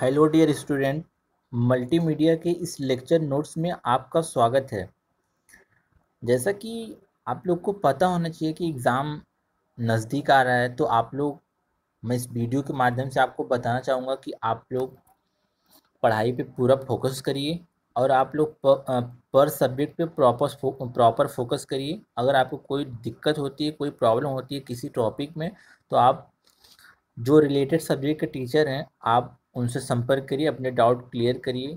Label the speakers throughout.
Speaker 1: hello dear student multimedia के इस lecture notes में आपका स्वागत है जैसा कि आप लोग को पता होना चाहिए कि एग्ज़ाम नज़दीक आ रहा है तो आप लोग मैं इस वीडियो के माध्यम से आपको बताना चाहूँगा कि आप लोग पढ़ाई पे पूरा फोकस करिए और आप लोग पर सब्जेक्ट पे प्रॉपर प्रॉपर फोकस करिए अगर आपको कोई दिक्कत होती है कोई प्रॉब्लम होती है किसी टॉपिक में तो आप जो रिलेटेड सब्जेक्ट के टीचर हैं आप उनसे संपर्क करिए अपने डाउट क्लियर करिए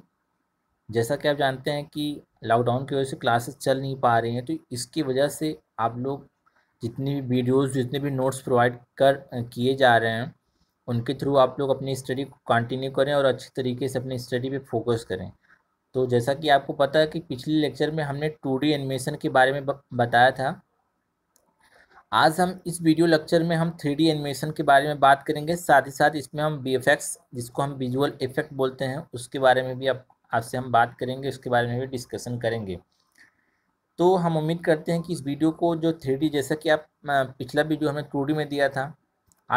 Speaker 1: जैसा कि आप जानते हैं कि लॉकडाउन की वजह से क्लासेस चल नहीं पा रही हैं तो इसकी वजह से आप लोग जितनी भी वीडियोज़ जितने भी नोट्स प्रोवाइड कर किए जा रहे हैं उनके थ्रू आप लोग अपनी स्टडी को कंटिन्यू करें और अच्छी तरीके से अपनी स्टडी पे फोकस करें तो जैसा कि आपको पता है कि पिछले लेक्चर में हमने टू एनिमेशन के बारे में बताया था आज हम इस वीडियो लेक्चर में हम थ्री एनिमेशन के बारे में बात करेंगे साथ ही साथ इसमें हम बी जिसको हम विजुअल इफेक्ट बोलते हैं उसके बारे में भी आपसे हम बात करेंगे उसके बारे में भी डिस्कशन करेंगे तो हम उम्मीद करते हैं कि इस वीडियो को जो थ्री जैसा कि आप पिछला वीडियो हमें टू में दिया था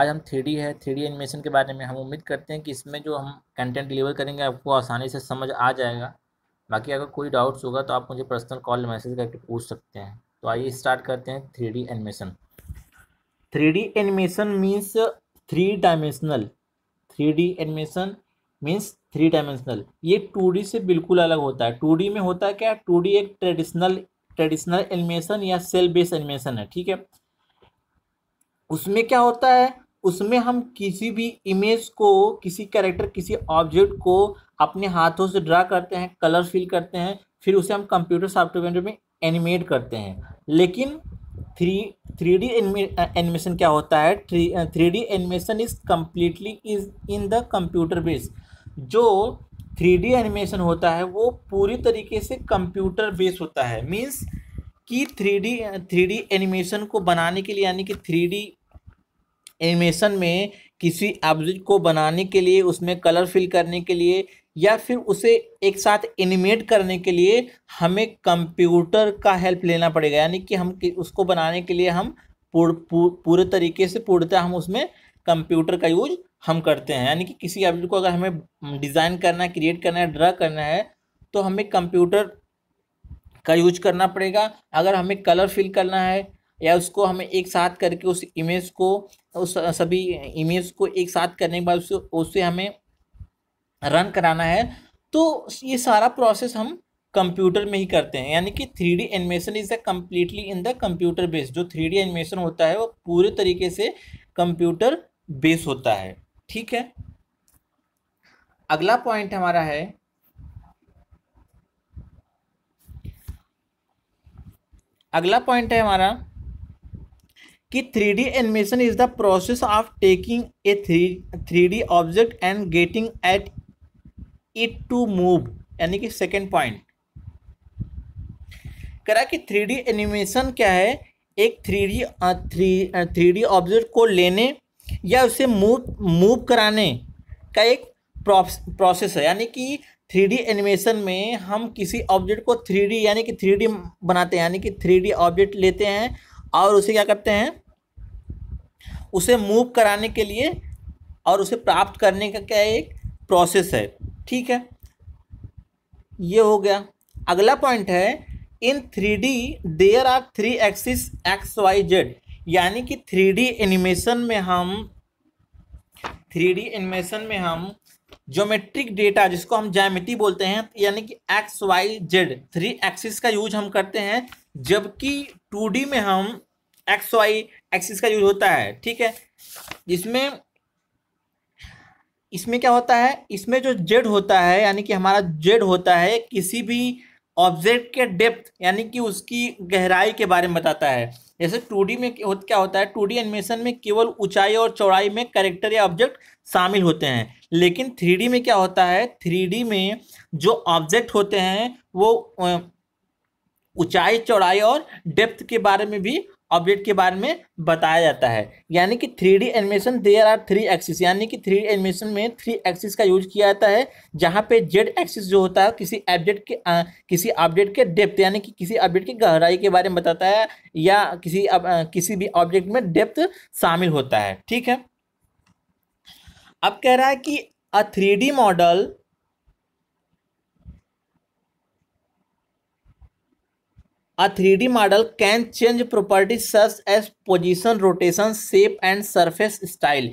Speaker 1: आज हम थ्री है थ्री एनिमेशन के बारे में हम उम्मीद करते हैं कि इसमें जो हम कंटेंट डिलीवर करेंगे आपको आसानी से समझ आ जाएगा बाकी अगर कोई डाउट्स होगा तो आप मुझे पर्सनल कॉल मैसेज करके पूछ सकते हैं तो आइए स्टार्ट करते हैं three animation three D animation means three dimensional three D animation means three dimensional ये टू डी से बिल्कुल अलग होता है टू डी में होता है क्या टू डी एक ट्रेडिशनल ट्रेडिशनल एनिमेशन या सेल बेस्ड एनिमेशन है ठीक है उसमें क्या होता है उसमें हम किसी भी इमेज को किसी कैरेक्टर किसी ऑब्जेक्ट को अपने हाथों से ड्रा करते हैं कलर फिल करते हैं फिर उसे हम कंप्यूटर सॉफ्टवेयर में एनिमेट करते हैं लेकिन थ्री थ्री डी एनिमेशन क्या होता है three D animation is completely is in the computer base जो थ्री डी एनिमेशन होता है वो पूरी तरीके से कंप्यूटर बेस होता है मीन्स कि three D three D animation को बनाने के लिए यानी कि थ्री डी एनिमेशन में किसी ऑब्जेक्ट को बनाने के लिए उसमें कलर फिल करने के लिए या फिर उसे एक साथ एनिमेट करने के लिए हमें कंप्यूटर का हेल्प लेना पड़ेगा यानी कि हम उसको बनाने के लिए हम पूर, पूर, पूरे तरीके से पूर्णतः हम उसमें कंप्यूटर का यूज हम करते हैं यानी कि किसी ऑब्जेक्ट को अगर हमें डिज़ाइन हम्म, करना है क्रिएट करना है ड्रा करना है तो हमें कंप्यूटर का यूज करना पड़ेगा अगर हमें कलर फिल करना है या उसको हमें एक साथ करके उस इमेज को उस सभी इमेज को एक साथ करने के बाद उससे उससे हमें रन कराना है तो ये सारा प्रोसेस हम कंप्यूटर में ही करते हैं यानी कि three D animation is a completely in the computer base जो थ्री डी एनिमेशन होता है वो पूरे तरीके से कंप्यूटर बेस होता है ठीक है अगला पॉइंट हमारा है अगला पॉइंट है हमारा कि three D animation is the process of taking a three three D object and getting at it to move यानी कि सेकेंड पॉइंट करा कि थ्री डी एनिमेशन क्या है एक three D three three D object को लेने या उसे मूव मूव कराने का एक प्रोसेस है यानी कि थ्री डी एनिमेशन में हम किसी ऑब्जेक्ट को थ्री डी यानी कि थ्री डी बनाते हैं यानी कि थ्री डी ऑब्जेक्ट लेते हैं और उसे क्या करते हैं उसे मूव कराने के लिए और उसे प्राप्त करने का क्या एक प्रोसेस है ठीक है ये हो गया अगला पॉइंट है in three D there are three axis X Y Z यानी कि थ्री डी एनिमेशन में हम थ्री डी एनिमेशन में हम ज्योमेट्रिक डेटा जिसको हम जैमिटी बोलते हैं यानी कि X Y Z three axis का यूज हम करते हैं जबकि टू डी में हम एक्स वाई एक्सिस का यूज होता है ठीक है जिसमें इसमें क्या होता है इसमें जो जेड होता है यानी कि हमारा जेड होता है किसी भी ऑब्जेक्ट के डेप्थ यानी कि उसकी गहराई के बारे में बताता है जैसे टू में क्या होता है टू एनिमेशन में केवल ऊंचाई और चौड़ाई में करेक्टर या ऑब्जेक्ट शामिल होते हैं लेकिन थ्री में क्या होता है थ्री में जो ऑब्जेक्ट होते हैं वो ऊंचाई चौड़ाई और डेप्थ के बारे में भी अपडेट के बारे में बताया जाता है यानी कि three D animation there are three axis यानी कि थ्री डी एनिमेशन में थ्री एक्सिस का यूज किया जाता है जहाँ पे जेड एक्सिस जो होता है किसी अपडेट के आ, किसी अपडेट के डेप्थ यानी कि किसी अपडेट की गहराई के बारे में बताता है या किसी आ, किसी भी ऑब्जेक्ट में डेप्थ शामिल होता है ठीक है अब कह रहा है कि a three model three D model can change change properties as position rotation shape and surface style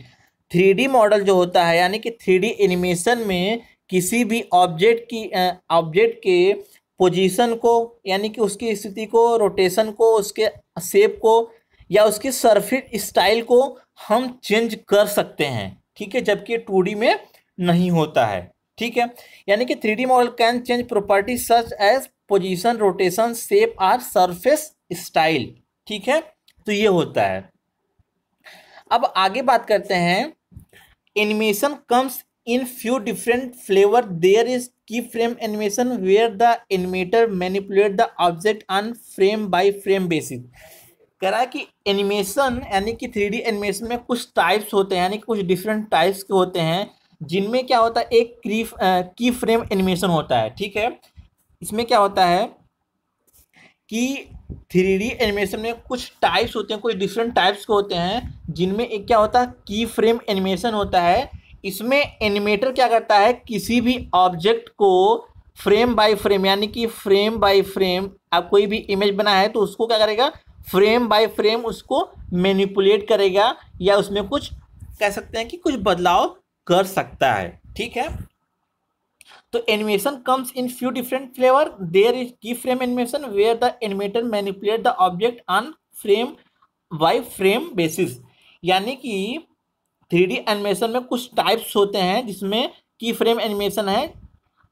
Speaker 1: three D model जो होता है यानी कि थ्री डी एनिमेशन में किसी भी ऑब्जेक्ट की ऑब्जेक्ट के पोजिशन को यानी कि उसकी स्थिति को रोटेशन को उसके सेप को या उसकी सरफेस स्टाइल को हम चेंज कर सकते हैं ठीक है जबकि टू डी में नहीं होता है ठीक है यानी कि three D model can change property such as position rotation shape or surface style ठीक है तो ये होता है अब आगे बात करते हैं animation comes in few different flavour there is key frame animation where the animator manipulate the object on frame by frame basis कह रहा है कि एनिमेशन यानी कि थ्री एनिमेशन में कुछ टाइप्स होते हैं यानी कि कुछ डिफरेंट टाइप्स के होते हैं जिनमें क्या होता है एक क्री की फ्रेम एनिमेशन होता है ठीक है इसमें क्या होता है कि थ्री एनिमेशन में कुछ टाइप्स होते हैं कुछ डिफरेंट टाइप्स के होते हैं जिनमें एक क्या होता है की फ्रेम एनिमेशन होता है इसमें एनिमेटर क्या करता है किसी भी ऑब्जेक्ट को फ्रेम बाय फ्रेम यानी कि फ्रेम बाय फ्रेम आप कोई भी इमेज बना है तो उसको क्या करेगा फ्रेम बाय फ्रेम उसको मैनिपुलेट करेगा या उसमें कुछ कह सकते हैं कि कुछ बदलाव कर सकता है ठीक है तो comes in few different flavour there is key frame animation where the animator manipulate the object on frame by frame basis यानी कि डी एनिमेशन में कुछ टाइप्स होते हैं जिसमें की फ्रेम एनिमेशन है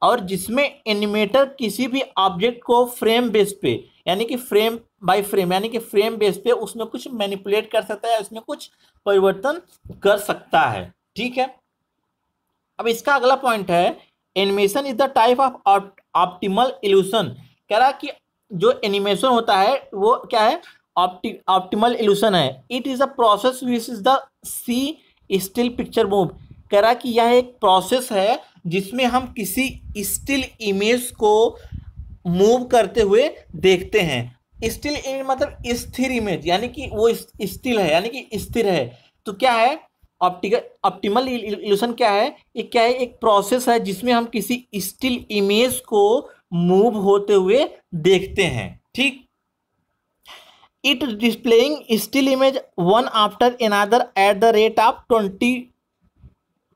Speaker 1: और जिसमें एनिमेटर किसी भी ऑब्जेक्ट को फ्रेम बेस पे यानी कि फ्रेम बाय फ्रेम यानी कि फ्रेम बेस पे उसमें कुछ मैनिपुलेट कर सकता है उसमें कुछ परिवर्तन कर सकता है ठीक है अब इसका अगला पॉइंट है animation is the type of optimal illusion कह रहा कि जो एनिमेशन होता है वो क्या है ऑप्टिमल इल्यूशन है it is a process which is the see still picture move कह रहा कि यह एक प्रोसेस है जिसमें हम किसी स्टिल इमेज को मूव करते हुए देखते हैं स्टिल इमेज मतलब स्थिर इमेज यानी कि वो स्टिल है यानी कि स्थिर है तो क्या है ऑप्टिकल ऑप्टिमल इल्यूशन क्या है ये क्या है एक प्रोसेस है जिसमें हम किसी स्टिल इमेज को मूव होते हुए देखते हैं ठीक it displaying still image one after another at the rate of twenty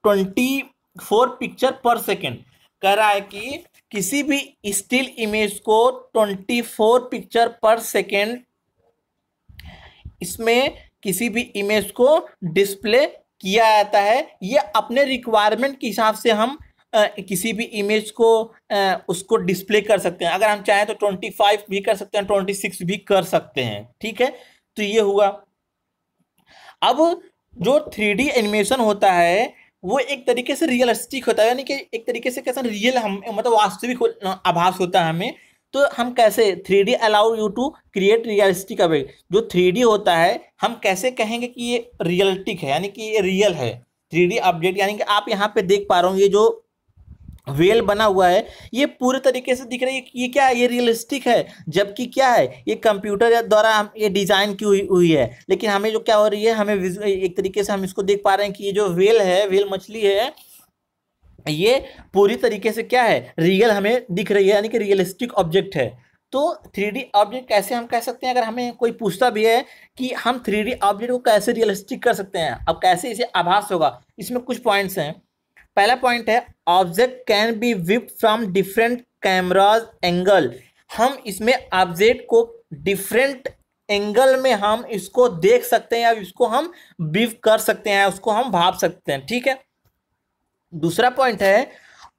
Speaker 1: twenty four picture per second कह रहा है कि किसी भी स्टिल इमेज को twenty four picture per second इसमें किसी भी इमेज को डिस्प्ले किया जाता है ये अपने रिक्वायरमेंट के हिसाब से हम आ, किसी भी इमेज को आ, उसको डिस्प्ले कर सकते हैं अगर हम चाहें तो ट्वेंटी फाइव भी कर सकते हैं ट्वेंटी सिक्स भी कर सकते हैं ठीक है तो ये हुआ अब जो थ्री डी एनिमेशन होता है वो एक तरीके से रियलिस्टिक होता है यानी कि एक तरीके से कैसा रियल हम मतलब वास्तविक आभास होता है हमें तो हम कैसे three D allow you to create realistic away जो थ्री डी होता है हम कैसे कहेंगे कि ये रियलिटिक है यानी कि ये रियल है थ्री डी अपडेट यानी कि आप यहाँ पे देख पा रहे हो ये जो वेल बना हुआ है ये पूरे तरीके से दिख रही है ये क्या है ये रियलिस्टिक है जबकि क्या है ये कंप्यूटर द्वारा हम ये डिज़ाइन की हुई हुई है लेकिन हमें जो क्या हो रही है हमें एक तरीके से हम इसको देख पा रहे हैं कि ये जो वेल है वेल मछली है ये पूरी तरीके से क्या है रियल हमें दिख रही है यानी कि रियलिस्टिक ऑब्जेक्ट है तो थ्री ऑब्जेक्ट कैसे हम कह सकते हैं अगर हमें कोई पूछता भी है कि हम थ्री ऑब्जेक्ट को कैसे रियलिस्टिक कर सकते हैं अब कैसे इसे आभास होगा इसमें कुछ पॉइंट्स हैं पहला पॉइंट है object can be viewed from different cameras angle हम इसमें ऑब्जेक्ट को डिफरेंट एंगल में हम इसको देख सकते हैं या इसको हम बिव कर सकते हैं उसको हम भाप सकते हैं ठीक है दूसरा पॉइंट है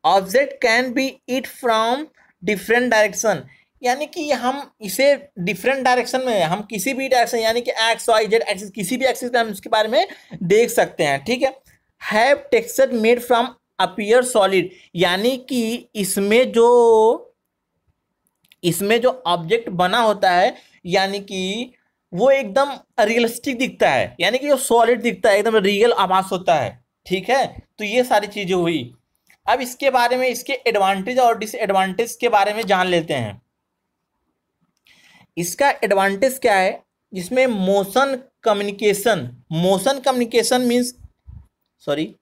Speaker 1: object can be it from different direction यानी कि हम इसे डिफरेंट डायरेक्शन में हम किसी भी डायरेक्शन यानी कि एक्स वाई जेड एक्सिस किसी भी एक्सिस में हम इसके बारे में देख सकते हैं ठीक है have texture made from appear solid यानी कि इसमें जो इसमें जो ऑब्जेक्ट बना होता है यानी कि वो एकदम रियलिस्टिक दिखता है यानी कि जो सॉलिड दिखता है एकदम रियल आवास होता है ठीक है तो ये सारी चीज़ें हुई अब इसके बारे में इसके एडवांटेज और डिसएडवांटेज के बारे में जान लेते हैं इसका एडवांटेज क्या है जिसमें motion communication motion communication means sorry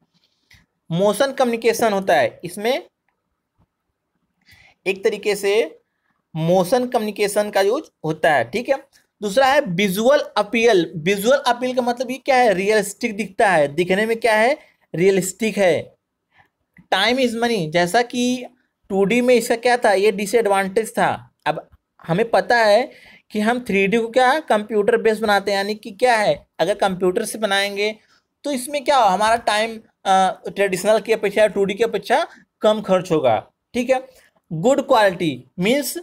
Speaker 1: motion communication होता है इसमें एक तरीके से मोशन कम्युनिकेशन का यूज होता है ठीक है दूसरा है विजुअल अपील विजुअल अपील का मतलब ये क्या है रियलिस्टिक दिखता है दिखने में क्या है रियलिस्टिक है टाइम इज़ मनी जैसा कि टू में इसका क्या था ये डिसएडवांटेज था अब हमें पता है कि हम थ्री को क्या कंप्यूटर बेस बनाते हैं यानी कि क्या है अगर कंप्यूटर से बनाएंगे तो इसमें क्या हो हमारा टाइम ट्रेडिशनल की अपेक्षा टू की अपेक्षा कम खर्च होगा ठीक है गुड क्वालिटी मीन्स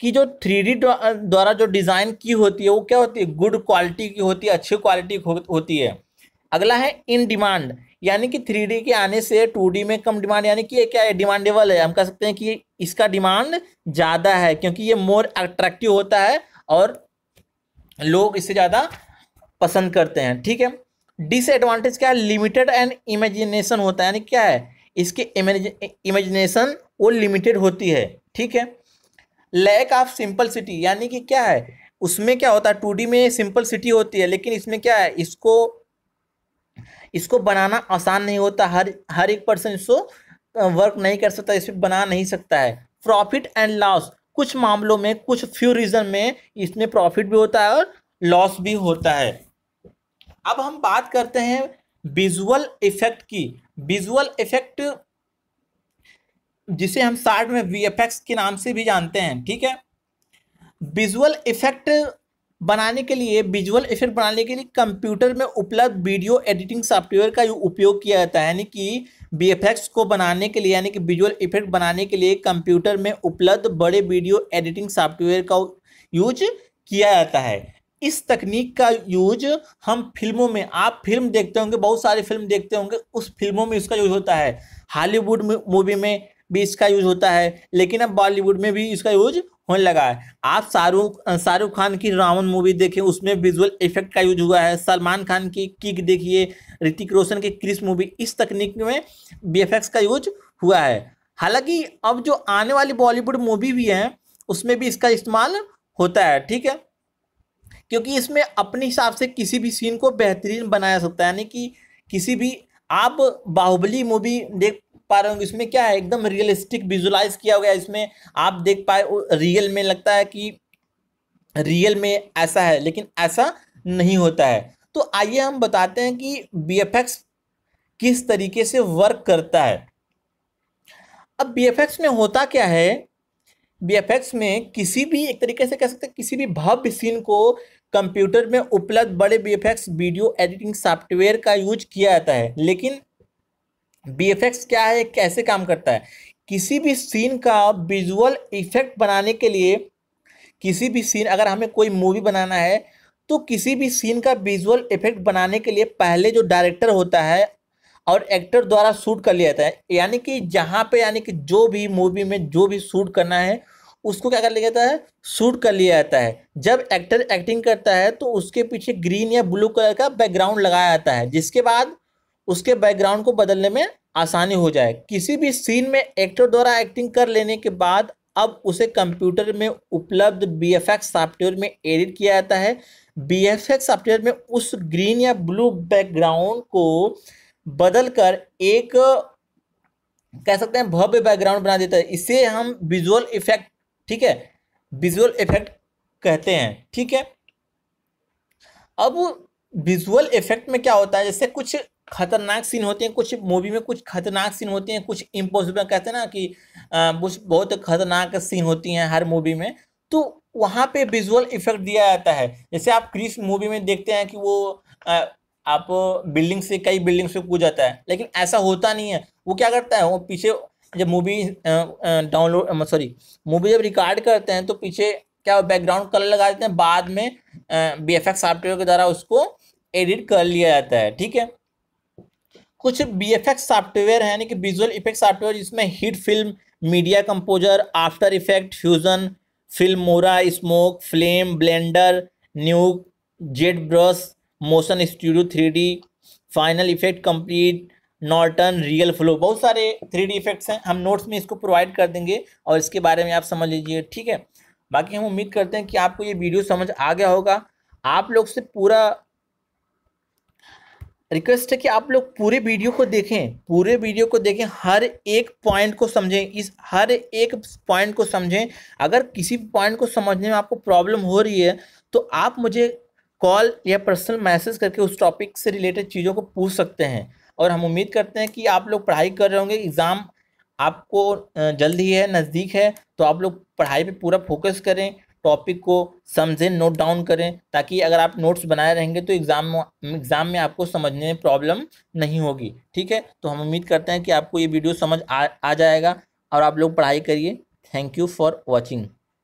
Speaker 1: कि जो थ्री द्वारा जो डिज़ाइन की होती है वो क्या होती है गुड क्वालिटी की होती है अच्छी क्वालिटी होती है अगला है इन डिमांड यानी कि थ्री के आने से टू में कम डिमांड यानी कि ये क्या है डिमांडेबल है हम कह सकते हैं कि इसका डिमांड ज़्यादा है क्योंकि ये मोर अट्रैक्टिव होता है और लोग इससे ज़्यादा पसंद करते हैं ठीक है डिसएडवांटेज क्या है लिमिटेड एंड इमेजिनेशन होता है यानी क्या है इसके इमेजिनेशन वो लिमिटेड होती है ठीक है लैक ऑफ सिंपल सिटी यानी कि क्या है उसमें क्या होता है टू में सिंपल सिटी होती है लेकिन इसमें क्या है इसको इसको बनाना आसान नहीं होता हर हर एक पर्सन इसको वर्क नहीं कर सकता इसे बना नहीं सकता है प्रॉफिट एंड लॉस कुछ मामलों में कुछ फ्यू रीज़न में इसमें प्रॉफिट भी होता है और लॉस भी होता है अब हम बात करते हैं विजुअल इफेक्ट की विजुअल इफेक्ट जिसे हम शार्ट में वी के नाम से भी जानते हैं ठीक है विजुअल इफेक्ट बनाने के लिए विजुअल इफेक्ट बनाने के लिए कंप्यूटर में उपलब्ध वीडियो एडिटिंग सॉफ्टवेयर का उपयोग किया जाता है यानी कि बी को बनाने के लिए यानी कि विजुअल इफेक्ट बनाने के लिए कंप्यूटर में उपलब्ध बड़े वीडियो एडिटिंग सॉफ्टवेयर का यूज किया जाता है इस तकनीक का यूज हम फिल्मों में आप फिल्म देखते होंगे बहुत सारे फिल्म देखते होंगे उस फिल्मों में इसका यूज होता है हॉलीवुड मूवी में भी इसका यूज होता है लेकिन अब बॉलीवुड में भी इसका यूज होने लगा है आप शाहरुख शाहरुख खान की रावण मूवी देखें उसमें विजुअल इफेक्ट का यूज हुआ है सलमान खान की किक देखिए ऋतिक रोशन की क्रिस मूवी इस तकनीक में बी का यूज हुआ है हालांकि अब जो आने वाली बॉलीवुड मूवी भी हैं उसमें भी इसका इस्तेमाल होता है ठीक है क्योंकि इसमें अपने हिसाब से किसी भी सीन को बेहतरीन बनाया सकता है यानी कि किसी भी आप बाहुबली मूवी देख पा रहे होंगे इसमें क्या है एकदम रियलिस्टिक विजुलाइज किया गया इसमें आप देख पाए रियल में लगता है कि रियल में ऐसा है लेकिन ऐसा नहीं होता है तो आइए हम बताते हैं कि बी किस तरीके से वर्क करता है अब बी में होता क्या है बी में किसी भी एक तरीके से कह सकते हैं किसी भी भव्य सीन को कंप्यूटर में उपलब्ध बड़े बी वीडियो एडिटिंग सॉफ्टवेयर का यूज किया जाता है लेकिन बी क्या है कैसे काम करता है किसी भी सीन का विजुअल इफेक्ट बनाने के लिए किसी भी सीन अगर हमें कोई मूवी बनाना है तो किसी भी सीन का विजुअल इफेक्ट बनाने के लिए पहले जो डायरेक्टर होता है और एक्टर द्वारा शूट कर लिया जाता है यानी कि जहाँ पे यानी कि जो भी मूवी में जो भी शूट करना है उसको क्या कर लिया जाता है शूट कर लिया जाता है जब एक्टर एक्टिंग करता है तो उसके पीछे ग्रीन या ब्लू कलर का बैकग्राउंड लगाया जाता है जिसके बाद उसके बैकग्राउंड को बदलने में आसानी हो जाए किसी भी सीन में एक्टर द्वारा एक्टिंग कर लेने के बाद अब उसे कंप्यूटर में उपलब्ध बी एफ सॉफ्टवेयर में एडिट किया जाता है बी एफ सॉफ्टवेयर में उस ग्रीन या ब्लू बैकग्राउंड को बदल कर एक कह सकते हैं भव्य बैकग्राउंड बना देता है इसे हम विजुअल इफेक्ट ठीक है विजुअल इफेक्ट कहते हैं ठीक है अब विजुअल इफेक्ट में क्या होता है जैसे कुछ खतरनाक सीन होते हैं कुछ मूवी में कुछ खतरनाक सीन होते हैं कुछ इम्पॉसिबल कहते हैं ना कि कुछ बहुत खतरनाक सीन होती हैं हर मूवी में तो वहाँ पे विजुअल इफेक्ट दिया जाता है जैसे आप क्रिस मूवी में देखते हैं कि वो आ, आप बिल्डिंग से कई बिल्डिंग से कूद जाता है लेकिन ऐसा होता नहीं है वो क्या करता है वो पीछे जब मूवी डाउनलोड सॉरी मूवी जब रिकॉर्ड करते हैं तो पीछे क्या बैकग्राउंड कलर लगा देते हैं बाद में बी एफ सॉफ्टवेयर के द्वारा उसको एडिट कर लिया जाता है ठीक है कुछ बी एफ एक्स सॉफ्टवेयर है यानी कि विजुअल इफेक्ट सॉफ्टवेयर जिसमें HitFilm Media Composer After Effect Fusion Filmora Smoke Flame Blender Nuke ZBrush Motion Studio three Final Effect Complete Norton RealFlow बहुत सारे three D effects हैं हम notes में इसको provide कर देंगे और इसके बारे में आप समझ लीजिए ठीक है बाकी हम उम्मीद करते हैं कि आपको ये वीडियो समझ आ गया होगा आप लोग से पूरा रिक्वेस्ट है कि आप लोग पूरे वीडियो को देखें पूरे वीडियो को देखें हर एक पॉइंट को समझें इस हर एक पॉइंट को समझें अगर किसी पॉइंट को समझने में आपको प्रॉब्लम हो रही है तो आप मुझे कॉल या पर्सनल मैसेज करके उस टॉपिक से रिलेटेड चीज़ों को पूछ सकते हैं और हम उम्मीद करते हैं कि आप लोग पढ़ाई कर रहे होंगे एग्ज़ाम आपको जल्द ही है नज़दीक है तो आप लोग पढ़ाई पे पूरा फोकस करें टॉपिक को समझें नोट डाउन करें ताकि अगर आप नोट्स बनाए रहेंगे तो एग्ज़ाम एग्ज़ाम में आपको समझने में प्रॉब्लम नहीं होगी ठीक है तो हम उम्मीद करते हैं कि आपको ये वीडियो समझ आ, आ जाएगा और आप लोग पढ़ाई करिए थैंक यू फॉर वॉचिंग